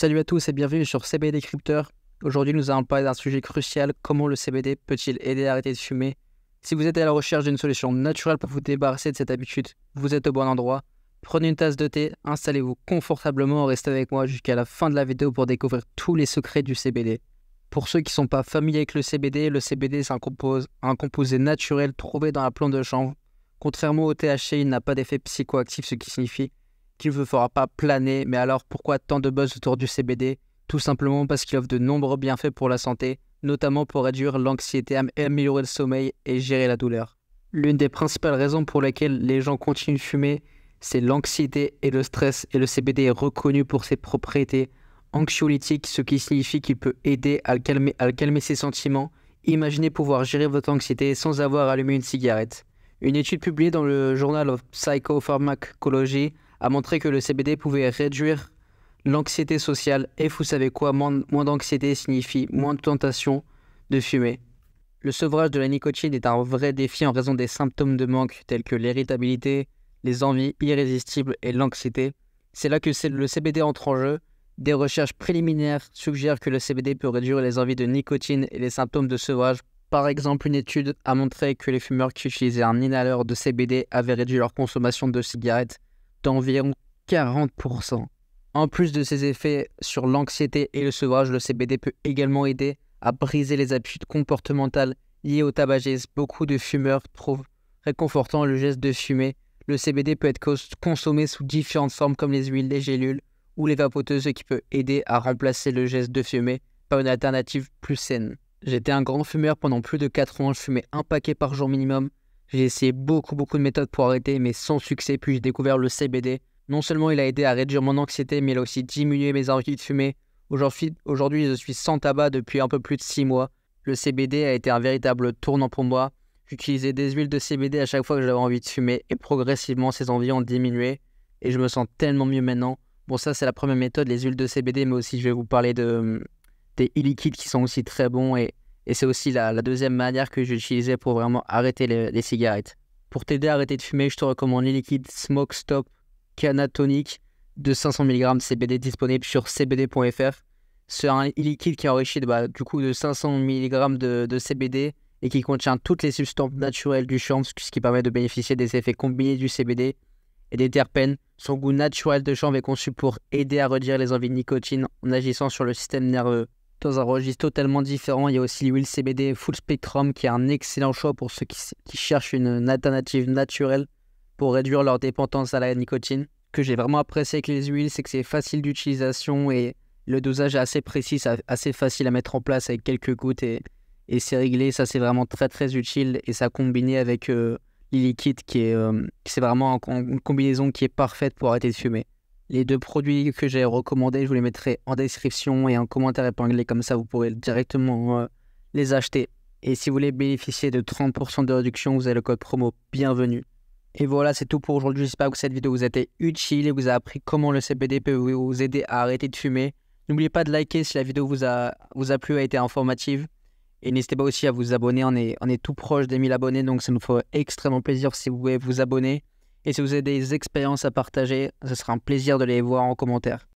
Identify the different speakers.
Speaker 1: Salut à tous et bienvenue sur CBD Crypteur. Aujourd'hui, nous allons parler d'un sujet crucial comment le CBD peut-il aider à arrêter de fumer Si vous êtes à la recherche d'une solution naturelle pour vous débarrasser de cette habitude, vous êtes au bon endroit. Prenez une tasse de thé, installez-vous confortablement, restez avec moi jusqu'à la fin de la vidéo pour découvrir tous les secrets du CBD. Pour ceux qui ne sont pas familiers avec le CBD, le CBD c'est un, un composé naturel trouvé dans la plante de chanvre. Contrairement au THC, il n'a pas d'effet psychoactif, ce qui signifie qu'il ne vous fera pas planer. Mais alors pourquoi tant de buzz autour du CBD Tout simplement parce qu'il offre de nombreux bienfaits pour la santé, notamment pour réduire l'anxiété, améliorer le sommeil et gérer la douleur. L'une des principales raisons pour lesquelles les gens continuent de fumer, c'est l'anxiété et le stress, et le CBD est reconnu pour ses propriétés anxiolytiques, ce qui signifie qu'il peut aider à calmer, à calmer ses sentiments. Imaginez pouvoir gérer votre anxiété sans avoir allumé une cigarette. Une étude publiée dans le journal of Psychopharmacology a montré que le CBD pouvait réduire l'anxiété sociale et vous savez quoi, moins, d'anxiété signifie moins de tentation de fumer. Le sevrage de la nicotine est un vrai défi en raison des symptômes de manque tels que l'irritabilité, les envies irrésistibles et l'anxiété. C'est là que le CBD entre en jeu. Des recherches préliminaires suggèrent que le CBD peut réduire les envies de nicotine et les symptômes de sevrage. Par exemple, une étude a montré que les fumeurs qui utilisaient un inhaleur de CBD avaient réduit leur consommation de cigarettes d'environ 40%. En plus de ses effets sur l'anxiété et le sevrage, le CBD peut également aider à briser les habitudes comportementales liées au tabagisme. Beaucoup de fumeurs trouvent réconfortant le geste de fumer. Le CBD peut être consommé sous différentes formes comme les huiles, les gélules ou les vapoteuses, ce qui peut aider à remplacer le geste de fumer par une alternative plus saine. J'étais un grand fumeur pendant plus de 4 ans, je fumais un paquet par jour minimum j'ai essayé beaucoup, beaucoup de méthodes pour arrêter, mais sans succès, puis j'ai découvert le CBD. Non seulement il a aidé à réduire mon anxiété, mais il a aussi diminué mes envies de fumer. Aujourd'hui, je suis sans tabac depuis un peu plus de 6 mois. Le CBD a été un véritable tournant pour moi. J'utilisais des huiles de CBD à chaque fois que j'avais envie de fumer, et progressivement, ces envies ont diminué, et je me sens tellement mieux maintenant. Bon, ça, c'est la première méthode, les huiles de CBD, mais aussi, je vais vous parler de, des e-liquides qui sont aussi très bons, et et c'est aussi la, deuxième manière que j'utilisais pour vraiment arrêter les, cigarettes. Pour t'aider à arrêter de fumer, je te recommande les liquide Smoke Stop Canatonic de 500 mg CBD disponible sur cbd.fr. C'est un liquide qui est enrichi de, bah, du coup de 500 mg de, CBD et qui contient toutes les substances naturelles du chanvre, ce qui permet de bénéficier des effets combinés du CBD et des terpènes. Son goût naturel de chanvre est conçu pour aider à redire les envies de nicotine en agissant sur le système nerveux dans un registre totalement différent. Il y a aussi l'huile CBD Full Spectrum qui est un excellent choix pour ceux qui, cherchent une, alternative naturelle pour réduire leur dépendance à la nicotine. Ce que j'ai vraiment apprécié avec les huiles, c'est que c'est facile d'utilisation et le dosage est assez précis, assez facile à mettre en place avec quelques gouttes et, et c'est réglé. Ça, c'est vraiment très très utile et ça combiné avec euh, les liquides, qui est euh, c'est vraiment une combinaison qui est parfaite pour arrêter de fumer. Les deux produits que j'ai recommandés, je vous les mettrai en description et en commentaire épinglé, comme ça vous pourrez directement euh, les acheter. Et si vous voulez bénéficier de 30% de réduction, vous avez le code promo bienvenue. Et voilà, c'est tout pour aujourd'hui. J'espère que cette vidéo vous a été utile et vous a appris comment le CBD peut vous aider à arrêter de fumer. N'oubliez pas de liker si la vidéo vous a, vous a plu, a été informative. Et n'hésitez pas aussi à vous abonner. On est, on est tout proche des 1000 abonnés, donc ça nous ferait extrêmement plaisir si vous pouvez vous abonner. Et si vous avez des expériences à partager, ce sera un plaisir de les voir en commentaire.